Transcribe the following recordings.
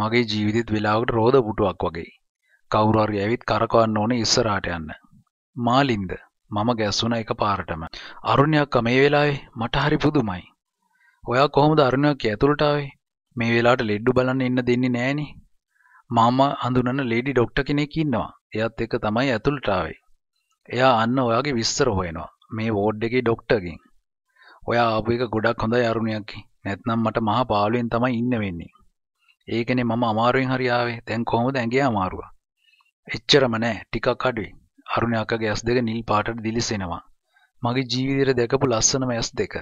මගේ ජීවිතෙත් වෙලාවකට රෝද පුටුවක් වගේ. කවුරු හරි ඇවිත් කරකවන්න ඕනේ ඉස්සරහට යන්න. මාලින්ද මම ගැස්සුණා එකපාරටම. අරුණ්‍යක්කා මේ වෙලාවේ මට හරි පුදුමයි. ඔයා කොහොමද අරුණ්‍යක්කා ඇතුළට ආවේ? මේ වෙලාවට ලෙඩ්ඩු බලන්න ඉන්න දෙන්නේ නෑනේ. මම හඳුනන ලේඩි ડોක්ටර් කෙනෙක් ඉන්නවා. එයාත් එක්ක තමයි ඇතුළට ආවේ. එයා අන්න ඔයාගේ විස්තර හොයනවා. මේ වෝඩ් එකේ ડોක්ටර්ගෙන්. ඔයා ආපු එක ගොඩක් හොඳයි අරුණියක්ගේ. නැත්නම් මට මහා පාළුවෙන් තමයි ඉන්න වෙන්නේ. ඒකනේ මම අමාරුවෙන් හරි ආවේ. දැන් කොහොමද ඇඟේ අමාරුව? එච්චරම නෑ. ටිකක් අඩුයි. අරුණ අක්කගේ ඇස් දෙක නිල් පාටට දිලිසෙනවා. මගේ ජීවිතේට දැකපු ලස්සනම ඇස් දෙක.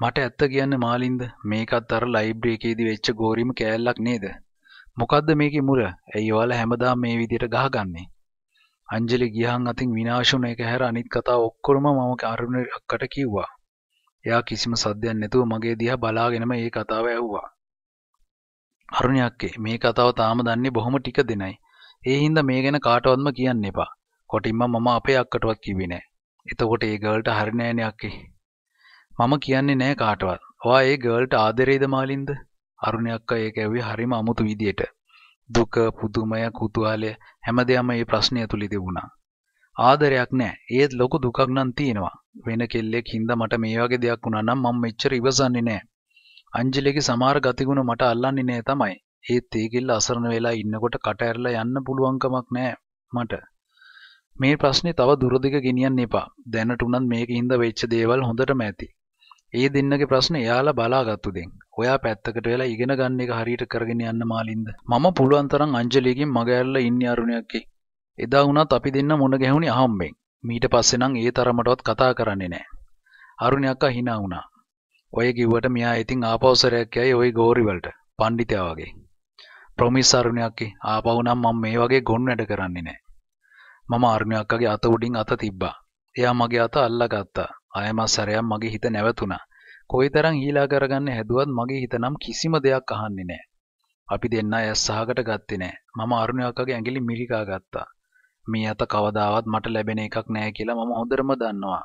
මට ඇත්ත කියන්න මාලින්ද මේකත් අර ලයිබ්‍රරි එකේදී වෙච්ච ගෝරිම කෑල්ලක් නේද? මොකද්ද මේකේ මුර? ඇයි ඔයාලා හැමදාම මේ විදිහට ගහගන්නේ? අංජලි ගියහන් අතින් විනාශ වුණ එක හැර අනිත් කතා ඔක්කොම මම අරුණ අක්කට කිව්වා. එයා කිසිම සද්දයක් නැතුව මගේ දිහා බලාගෙනම මේ කතාව ඇහුවා. අරුණයක්කේ මේ කතාව තාම දන්නේ බොහොම ටික දෙනයි. ඒ හින්දා මේ ගැන කාටවත්ම කියන්න එපා. කොටින්ම මම අපේ අක්කටවත් කිව්වේ නෑ. එතකොට ඒ ගර්ල්ට හරි නෑනේ අක්කේ. මම කියන්නේ නෑ කාටවත්. ඔයා ඒ ගර්ල්ට ආදරේද මාලින්ද? අරුණි අක්කා ඒක ඇහුවේ හරිම අමුතු විදියට. දුක, පුදුමය, කුතුහලය හැමදේම මේ ප්‍රශ්නය ඇතුළේ තිබුණා. ආදරයක් නෑ. ඒත් ලොකු දුකක් නම් තියෙනවා. වෙන කෙල්ලෙක් හින්දා මට මේ වගේ දෙයක් වුණා නම් මම මෙච්චර ඉවසන්නේ නෑ. අංජලිගේ සමහර ගතිගුණ මට අල්ලන්නේ නෑ තමයි. ඒත් ඒ කෙල්ල අසරණ වෙලා ඉන්නකොට කට ඇරලා යන්න පුළුවන්කමක් නෑ මට. මේ ප්‍රශ්නේ තව දුරදිග ගෙනියන්න එපා. දැනට උනත් මේකින්ද වෙච්ච දේවල් හොඳටම ඇති. ඒ දෙන්නගේ ප්‍රශ්නේ එයාලා බලාගත්තු දෙන්. ඔයා පැත්තකට වෙලා ඉගෙන ගන්න එක හරියට කරගෙන යන්න මාලින්ද. මම පුළුවන් තරම් අංජලිගෙන් මග ඇරලා ඉන්නේ අරුණයක්ගේ. එදා වුණත් අපි දෙන්න මුණ ගැහුණේ අහම්බෙන්. මීට පස්සේ නම් ඒ තරමටවත් කතා කරන්නේ නැහැ. අරුණ අක්කා hina වුණා. ඔය කිව්වට මෙයා ඉතින් ආපෞසරයක් යයි ওই ගෝරිවලට පණ්ඩිතයා වගේ. ප්‍රොමිස් අරුණයක් කි ආපහු නම් මම මේ වගේ ගොන් වැඩ කරන්නේ නැහැ. මම අරුණයක් වගේ අත උඩින් අත තිබ්බා. එයා මගේ අත අල්ලගත්තා. ආයමත් සැරයක් මගේ හිත නැවතුණා. කොයිතරම් හීලා කරගන්න හැදුවත් මගේ හිත නම් කිසිම දෙයක් අහන්නේ නැහැ. අපි දෙන්න ඇස් සහකට ගත්තේ නැහැ. මම අරුණයක් වගේ ඇඟිලි මිරිකා ගත්තා. මේ අත කවදාවත් මට ලැබෙන එකක් නෑ කියලා මම හොඳටම දන්නවා.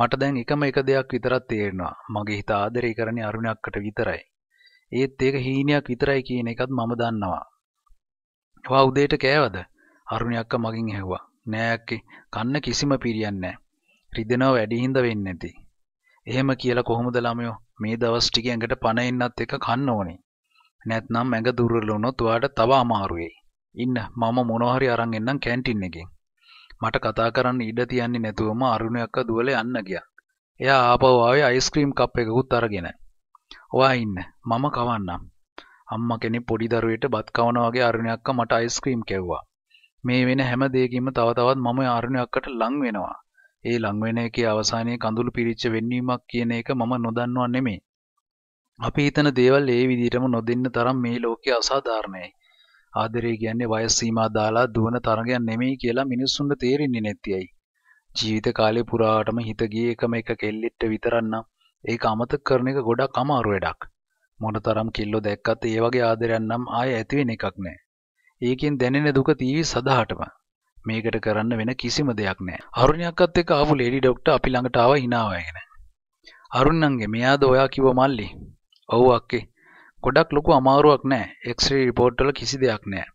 මට දැන් එකම එක දෙයක් විතරක් තේරෙනවා. මගේ හිත ආදරය කරන්නේ අරුණක්කට විතරයි. ඒත් ඒක හීනයක් විතරයි කියන එකත් මම දන්නවා. ඔවා උදේට කෑවද? අරුණියක්ක මගෙන් ඇහුවා. නෑ අක්කේ, කන්න කිසිම පිරියක් නෑ. රිදෙනව වැඩි හින්දා වෙන්නේ නැති. එහෙම කියලා කොහොමද ළමයෝ මේ දවස් ටික ඇඟට පණ එන්නත් එක කන්න ඕනේ. නැත්නම් ඇඟ දුර්වල වුණොත් ඔයාට තව අමාරු වෙයි. ඉන්න මම මොනවා හරි අරන් එන්නම් කැන්ටින් එකෙන්. මට කතා කරන්න ඉඩ තියන්නේ නැතුවම අරුණයක්ව දුවල යන්න ගියා. එයා ආපහු ආවේ අයිස්ක්‍රීම් කප් එකකුත් අරගෙන. ඔයා ඉන්න. මම කවන්නම්. අම්මා කෙනෙක් පොඩි දරුවෙට බත් කවනා වගේ අරුණයක්ව මට අයිස්ක්‍රීම් කැව්වා. මේ වෙන හැම දෙයකින්ම තව තවත් මම අරුණයක්කට ලං වෙනවා. ඒ ලං වෙන එකේ අවසානයේ කඳුළු පිරිච්ච වෙන්නීමක් කියන එක මම නොදන්නවා නෙමෙයි. අපි හිතන දේවල් ඒ විදිහටම නොදෙන්න තරම් මේ ලෝකයේ අසාධාරණයි. ආදරේ කියන්නේ වයස් සීමා දාලා දුවන තරගයක් නෙමෙයි කියලා මිනිස්සුන්ට තේරෙන්නේ නැතියි. ජීවිත කාලේ පුරාටම හිත ගියේ එකම එක කෙල්ලෙට විතරක් ඒක අමතක කරන එක ගොඩක් අමාරු වැඩක්. මොනතරම් කෙල්ලෝ දැක්කත් ඒ වගේ ආදරයක් නම් ආයෙ ඇති වෙන එකක් නෑ. ඒකෙන් දැනෙන දුක තීවි සදාටම. මේකට කරන්න වෙන කිසිම දෙයක් නෑ. අරුණියක්වත් එක්ක ආපු ලේඩි ડોක්ටර් අපි ළඟට ආවා hina වෙගෙන. අරුණන්ගේ මෙයාද ඔයා කිව්ව මල්ලි. ඔව් අක්කේ. ගොඩක් ලොකු අමාරුවක් නෑ එක්ස්රේ රිපෝට් වල කිසි දෙයක් නෑ.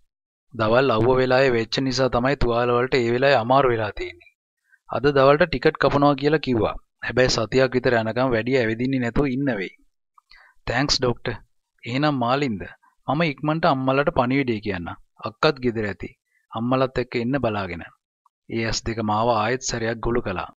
දවල් අවුව වෙලාවේ වෙච්ච නිසා තමයි තුවාල වලට ඒ වෙලාවේ අමාරු වෙලා තියෙන්නේ. අද දවල්ට ටිකට් කපනවා කියලා කිව්වා. හැබැයි සතියක් විතර යනකම් වැඩි ඇවිදින්නේ නැතුව ඉන්න වෙයි. Thanks doctor. එහෙනම් මාලින්ද මම ඉක්මනට අම්මලට පණිවිඩය කියන්න. අක්කත් ගෙදර ඇති. අම්මලත් එක්ක ඉන්න බලාගෙන. ඒ ඇස් දෙක මාව ආයෙත් සැරයක් ගොළු කළා.